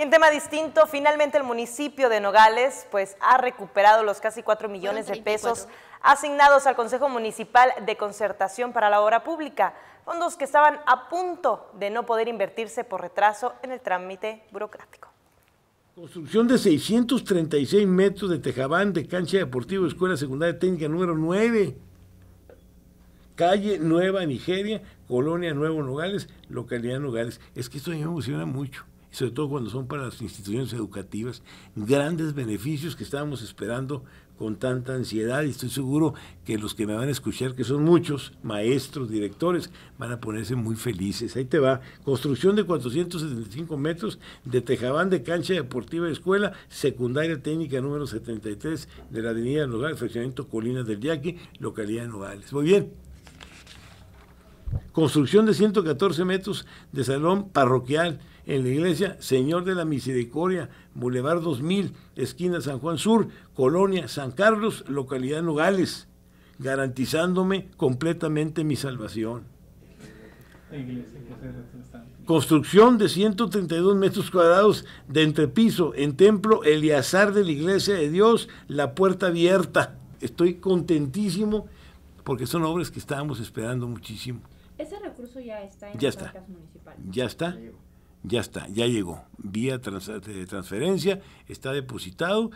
Y en tema distinto, finalmente el municipio de Nogales pues ha recuperado los casi 4 millones de pesos asignados al Consejo Municipal de Concertación para la Obra Pública, fondos que estaban a punto de no poder invertirse por retraso en el trámite burocrático. Construcción de 636 metros de tejabán de cancha deportiva Escuela Secundaria Técnica número 9. Calle Nueva Nigeria, Colonia Nuevo Nogales, localidad Nogales. Es que esto a mí me emociona mucho y sobre todo cuando son para las instituciones educativas, grandes beneficios que estábamos esperando con tanta ansiedad y estoy seguro que los que me van a escuchar, que son muchos, maestros, directores, van a ponerse muy felices. Ahí te va, construcción de 475 metros de tejabán de cancha deportiva de escuela, secundaria técnica número 73 de la avenida Nogales, fraccionamiento Colinas del Yaqui, localidad de Nogales. Muy bien, Construcción de 114 metros de salón parroquial en la iglesia Señor de la Misericordia, Boulevard 2000, esquina San Juan Sur, Colonia San Carlos, localidad Nogales, garantizándome completamente mi salvación. Construcción de 132 metros cuadrados de entrepiso en templo Eliazar de la Iglesia de Dios, la puerta abierta. Estoy contentísimo porque son obras que estábamos esperando muchísimo ya está en ya las está. municipales. Ya está. Ya, está, ya llegó. Vía eh, transferencia, está depositado